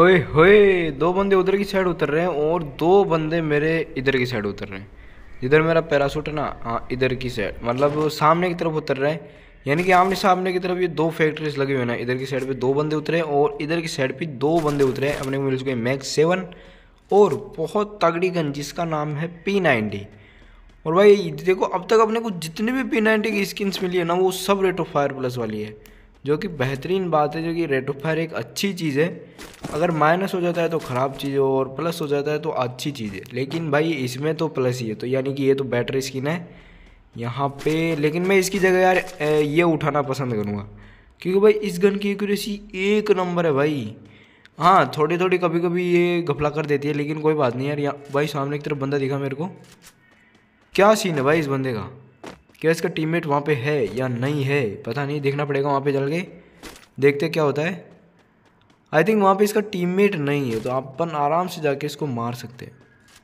ओए होए दो बंदे उधर की साइड उतर रहे हैं और दो बंदे मेरे इधर की साइड उतर रहे हैं जिधर मेरा पैरासूट है ना हाँ इधर की साइड मतलब सामने की तरफ उतर रहे हैं यानी कि आमने सामने की तरफ ये दो फैक्ट्रीज लगी हुई है ना इधर की साइड पे दो बंदे उतरे और इधर की साइड पे दो बंदे उतरे हैं अपने मिल चुके मैक्स सेवन और बहुत तगड़ी गन जिसका नाम है पी नाइनटी और भाई देखो अब तक अपने को जितनी भी पी नाइनटी की स्किन्स मिली है ना वो सब रेट ऑफ फायर प्लस वाली है जो कि बेहतरीन बात है जो कि रेट ऑफ फायर एक अच्छी चीज़ है अगर माइनस हो जाता है तो ख़राब चीज़ है और प्लस हो जाता है तो अच्छी चीज़ है लेकिन भाई इसमें तो प्लस ही है तो यानी कि ये तो बेटर स्किन है यहाँ पे लेकिन मैं इसकी जगह यार ये उठाना पसंद करूँगा क्योंकि भाई इस गन की एक्यूरेसी एक नंबर है भाई हाँ थोड़ी थोड़ी कभी कभी ये घपला कर देती है लेकिन कोई बात नहीं यार भाई सामने की तरफ बंदा दिखा मेरे को क्या सीन है भाई इस बंदे का क्या इसका टीममेट वहाँ पे है या नहीं है पता नहीं देखना पड़ेगा वहाँ पे चल के देखते क्या होता है आई थिंक वहाँ पे इसका टीममेट नहीं है तो अपन आराम से जाके इसको मार सकते हैं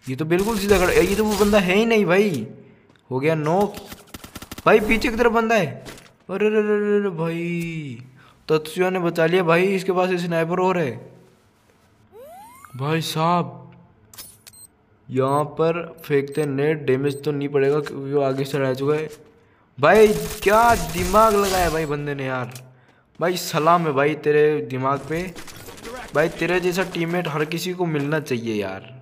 ये तो बिल्कुल सीधा खड़ा ये तो वो बंदा है ही नहीं भाई हो गया नो भाई पीछे की तरफ बंदा है अरे रे रे भाई तत्सुआ ने बचा लिया भाई इसके पास स्नाइपर और है भाई साहब यहाँ पर फेंकते नेट डैमेज तो नहीं पड़ेगा क्योंकि वो आगे से रह चुका है भाई क्या दिमाग लगाया भाई बंदे ने यार भाई सलाम है भाई तेरे दिमाग पे भाई तेरे जैसा टीममेट हर किसी को मिलना चाहिए यार